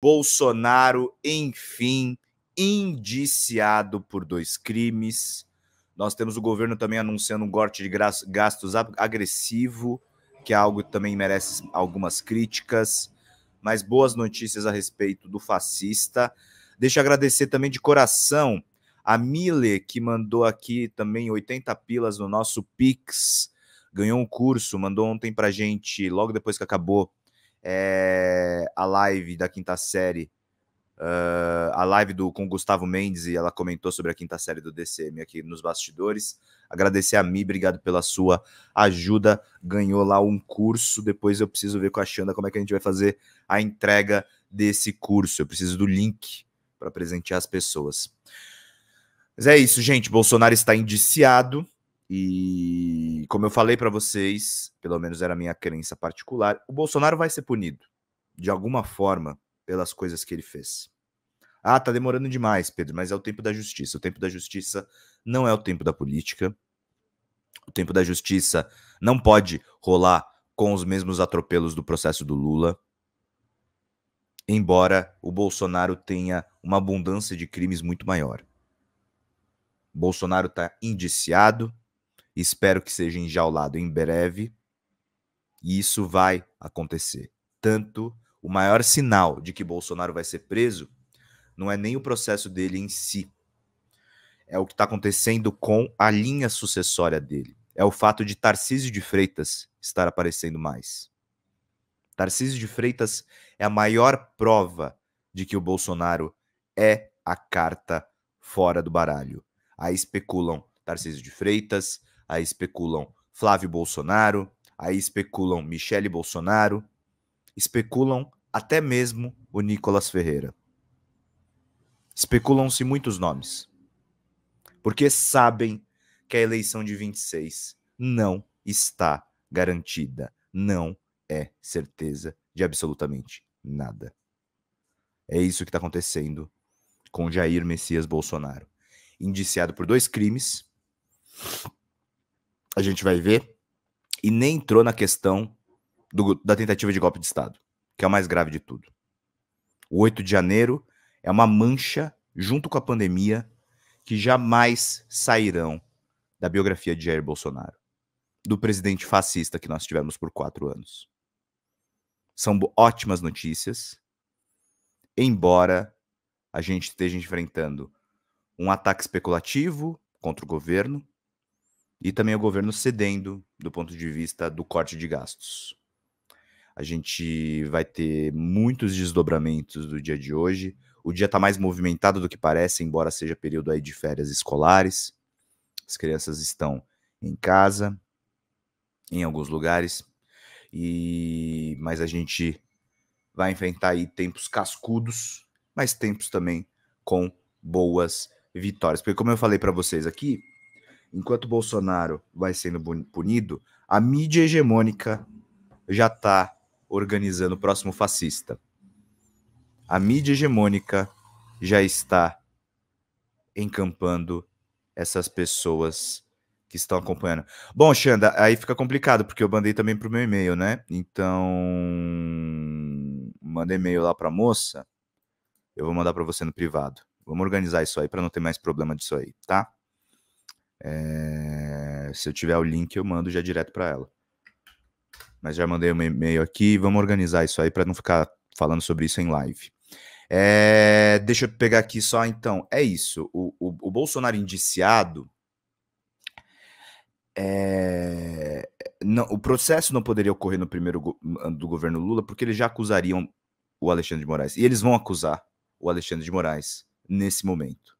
Bolsonaro, enfim, indiciado por dois crimes. Nós temos o governo também anunciando um corte de gastos agressivo, que é algo que também merece algumas críticas, mas boas notícias a respeito do fascista. Deixa eu agradecer também de coração a Mille que mandou aqui também 80 pilas no nosso Pix. Ganhou um curso, mandou ontem para gente, logo depois que acabou é, a live da quinta série, uh, a live do, com Gustavo Mendes, e ela comentou sobre a quinta série do DCM aqui nos bastidores. Agradecer a mim obrigado pela sua ajuda. Ganhou lá um curso. Depois eu preciso ver com a Xanda como é que a gente vai fazer a entrega desse curso. Eu preciso do link para presentear as pessoas. Mas é isso, gente. Bolsonaro está indiciado. E como eu falei para vocês, pelo menos era a minha crença particular, o Bolsonaro vai ser punido de alguma forma pelas coisas que ele fez. Ah, tá demorando demais, Pedro, mas é o tempo da justiça. O tempo da justiça não é o tempo da política. O tempo da justiça não pode rolar com os mesmos atropelos do processo do Lula. Embora o Bolsonaro tenha uma abundância de crimes muito maior. Bolsonaro está indiciado, Espero que seja enjaulado em breve. E isso vai acontecer. Tanto o maior sinal de que Bolsonaro vai ser preso não é nem o processo dele em si. É o que está acontecendo com a linha sucessória dele. É o fato de Tarcísio de Freitas estar aparecendo mais. Tarcísio de Freitas é a maior prova de que o Bolsonaro é a carta fora do baralho. Aí especulam Tarcísio de Freitas, aí especulam Flávio Bolsonaro, aí especulam Michele Bolsonaro, especulam até mesmo o Nicolas Ferreira. Especulam-se muitos nomes, porque sabem que a eleição de 26 não está garantida, não é certeza de absolutamente nada. É isso que está acontecendo com Jair Messias Bolsonaro, indiciado por dois crimes a gente vai ver, e nem entrou na questão do, da tentativa de golpe de Estado, que é o mais grave de tudo. O 8 de janeiro é uma mancha, junto com a pandemia, que jamais sairão da biografia de Jair Bolsonaro, do presidente fascista que nós tivemos por quatro anos. São ótimas notícias, embora a gente esteja enfrentando um ataque especulativo contra o governo, e também o governo cedendo do ponto de vista do corte de gastos. A gente vai ter muitos desdobramentos do dia de hoje. O dia está mais movimentado do que parece, embora seja período aí de férias escolares. As crianças estão em casa, em alguns lugares, e mas a gente vai enfrentar aí tempos cascudos, mas tempos também com boas vitórias. Porque como eu falei para vocês aqui, enquanto Bolsonaro vai sendo punido, a mídia hegemônica já está organizando o próximo fascista. A mídia hegemônica já está encampando essas pessoas que estão acompanhando. Bom, Xanda, aí fica complicado, porque eu mandei também para o meu e-mail, né? Então, mandei e-mail lá para a moça. Eu vou mandar para você no privado. Vamos organizar isso aí para não ter mais problema disso aí, tá? É... Se eu tiver o link, eu mando já direto para ela. Mas já mandei um e-mail aqui, vamos organizar isso aí para não ficar falando sobre isso em live. É... Deixa eu pegar aqui só então. É isso. O, o, o Bolsonaro indiciado. É... Não, o processo não poderia ocorrer no primeiro go hum, do governo Lula, porque eles já acusariam o Alexandre de Moraes. E eles vão acusar o Alexandre de Moraes nesse momento.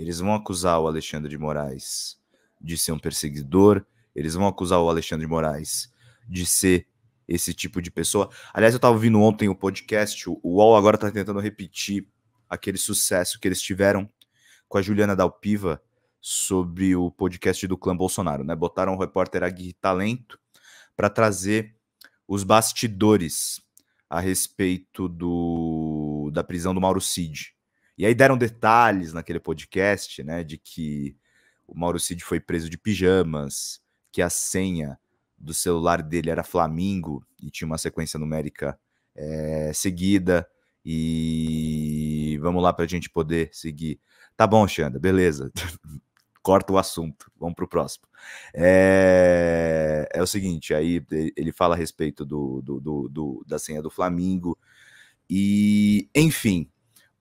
Eles vão acusar o Alexandre de Moraes de ser um perseguidor, eles vão acusar o Alexandre de Moraes de ser esse tipo de pessoa. Aliás, eu estava ouvindo ontem o podcast, o UOL agora está tentando repetir aquele sucesso que eles tiveram com a Juliana Dalpiva sobre o podcast do clã Bolsonaro, né? Botaram o repórter Aguirre Talento para trazer os bastidores a respeito do da prisão do Mauro Cid, e aí deram detalhes naquele podcast, né, de que o Mauro Cid foi preso de pijamas, que a senha do celular dele era Flamingo e tinha uma sequência numérica é, seguida. E vamos lá para a gente poder seguir. Tá bom, Xanda, beleza. Corta o assunto, vamos para o próximo. É... é, o seguinte: aí ele fala a respeito do, do, do, do da senha do Flamingo, e enfim,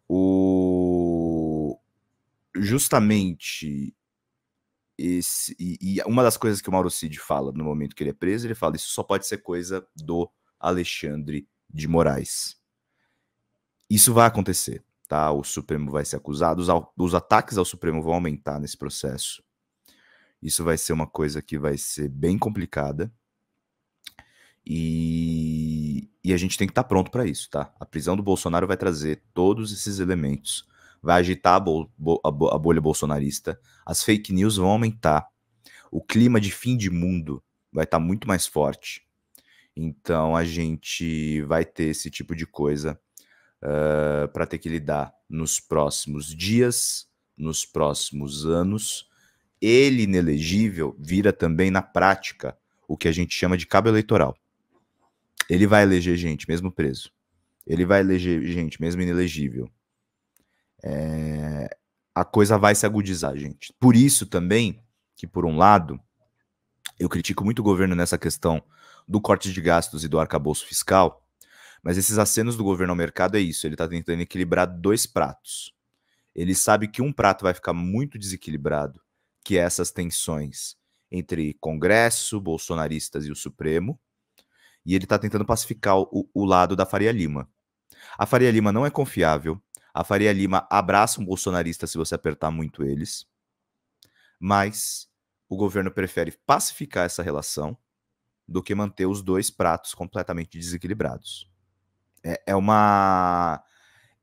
o justamente esse e, e, uma das coisas que o Mauro Cid fala no momento que ele é preso, ele fala isso só pode ser coisa do Alexandre de Moraes. Isso vai acontecer, tá? O Supremo vai ser acusado, os, os ataques ao Supremo vão aumentar nesse processo. Isso vai ser uma coisa que vai ser bem complicada. E e a gente tem que estar tá pronto para isso, tá? A prisão do Bolsonaro vai trazer todos esses elementos, vai agitar a, bol bo a bolha bolsonarista, as fake news vão aumentar, o clima de fim de mundo vai estar tá muito mais forte. Então a gente vai ter esse tipo de coisa uh, para ter que lidar nos próximos dias, nos próximos anos. Ele inelegível vira também na prática o que a gente chama de cabo eleitoral. Ele vai eleger gente, mesmo preso. Ele vai eleger gente, mesmo inelegível. É... A coisa vai se agudizar, gente. Por isso também que, por um lado, eu critico muito o governo nessa questão do corte de gastos e do arcabouço fiscal, mas esses acenos do governo ao mercado é isso. Ele está tentando equilibrar dois pratos. Ele sabe que um prato vai ficar muito desequilibrado, que é essas tensões entre Congresso, bolsonaristas e o Supremo, e ele está tentando pacificar o, o lado da Faria Lima. A Faria Lima não é confiável. A Faria Lima abraça um bolsonarista se você apertar muito eles. Mas o governo prefere pacificar essa relação do que manter os dois pratos completamente desequilibrados. É, é uma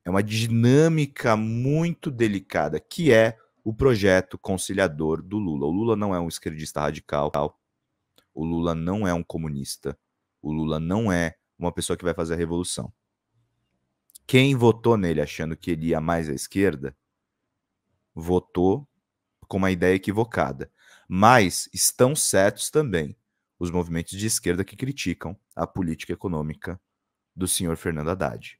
é uma dinâmica muito delicada que é o projeto conciliador do Lula. O Lula não é um esquerdista radical. O Lula não é um comunista. O Lula não é uma pessoa que vai fazer a revolução. Quem votou nele achando que ele ia mais à esquerda, votou com uma ideia equivocada. Mas estão certos também os movimentos de esquerda que criticam a política econômica do senhor Fernando Haddad.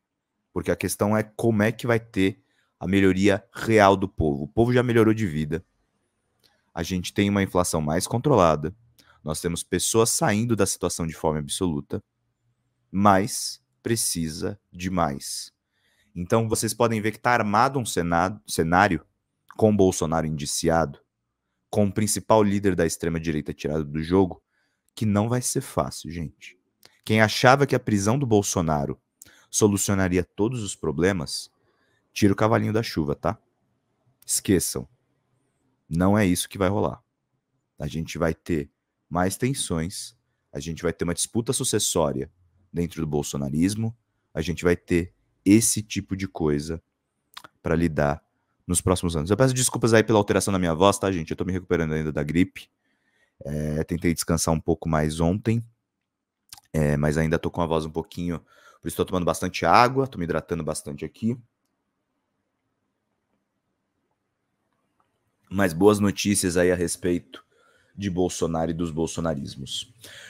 Porque a questão é como é que vai ter a melhoria real do povo. O povo já melhorou de vida. A gente tem uma inflação mais controlada nós temos pessoas saindo da situação de fome absoluta, mas precisa de mais. Então vocês podem ver que está armado um senado, cenário com Bolsonaro indiciado, com o principal líder da extrema-direita tirado do jogo, que não vai ser fácil, gente. Quem achava que a prisão do Bolsonaro solucionaria todos os problemas, tira o cavalinho da chuva, tá? Esqueçam. Não é isso que vai rolar. A gente vai ter mais tensões, a gente vai ter uma disputa sucessória dentro do bolsonarismo, a gente vai ter esse tipo de coisa para lidar nos próximos anos. Eu peço desculpas aí pela alteração na minha voz, tá, gente? Eu tô me recuperando ainda da gripe. É, tentei descansar um pouco mais ontem, é, mas ainda tô com a voz um pouquinho. Por isso, tô tomando bastante água, tô me hidratando bastante aqui. Mas boas notícias aí a respeito de Bolsonaro e dos bolsonarismos.